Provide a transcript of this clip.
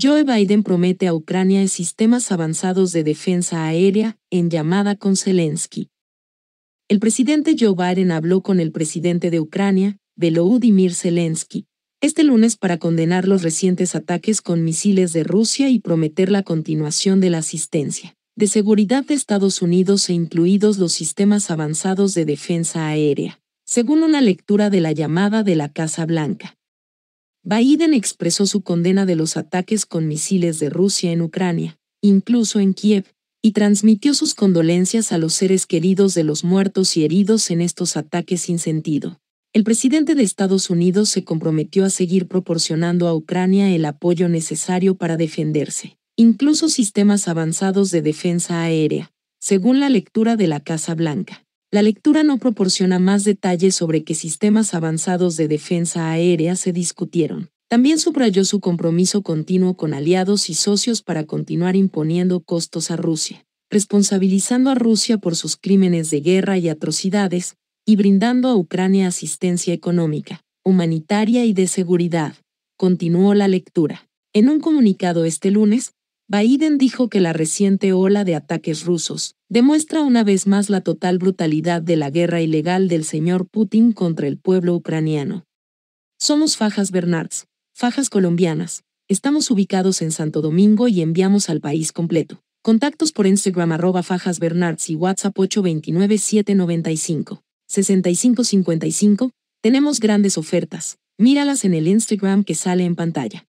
Joe Biden promete a Ucrania sistemas avanzados de defensa aérea en llamada con Zelensky. El presidente Joe Biden habló con el presidente de Ucrania, Volodymyr Zelensky, este lunes para condenar los recientes ataques con misiles de Rusia y prometer la continuación de la asistencia de seguridad de Estados Unidos e incluidos los sistemas avanzados de defensa aérea, según una lectura de la llamada de la Casa Blanca. Biden expresó su condena de los ataques con misiles de Rusia en Ucrania, incluso en Kiev, y transmitió sus condolencias a los seres queridos de los muertos y heridos en estos ataques sin sentido. El presidente de Estados Unidos se comprometió a seguir proporcionando a Ucrania el apoyo necesario para defenderse, incluso sistemas avanzados de defensa aérea, según la lectura de la Casa Blanca. La lectura no proporciona más detalles sobre qué sistemas avanzados de defensa aérea se discutieron. También subrayó su compromiso continuo con aliados y socios para continuar imponiendo costos a Rusia, responsabilizando a Rusia por sus crímenes de guerra y atrocidades, y brindando a Ucrania asistencia económica, humanitaria y de seguridad. Continuó la lectura. En un comunicado este lunes, Biden dijo que la reciente ola de ataques rusos demuestra una vez más la total brutalidad de la guerra ilegal del señor Putin contra el pueblo ucraniano. Somos fajas Bernards, fajas colombianas. Estamos ubicados en Santo Domingo y enviamos al país completo. Contactos por Instagram arroba fajas Bernards y WhatsApp 829-795-6555. Tenemos grandes ofertas. Míralas en el Instagram que sale en pantalla.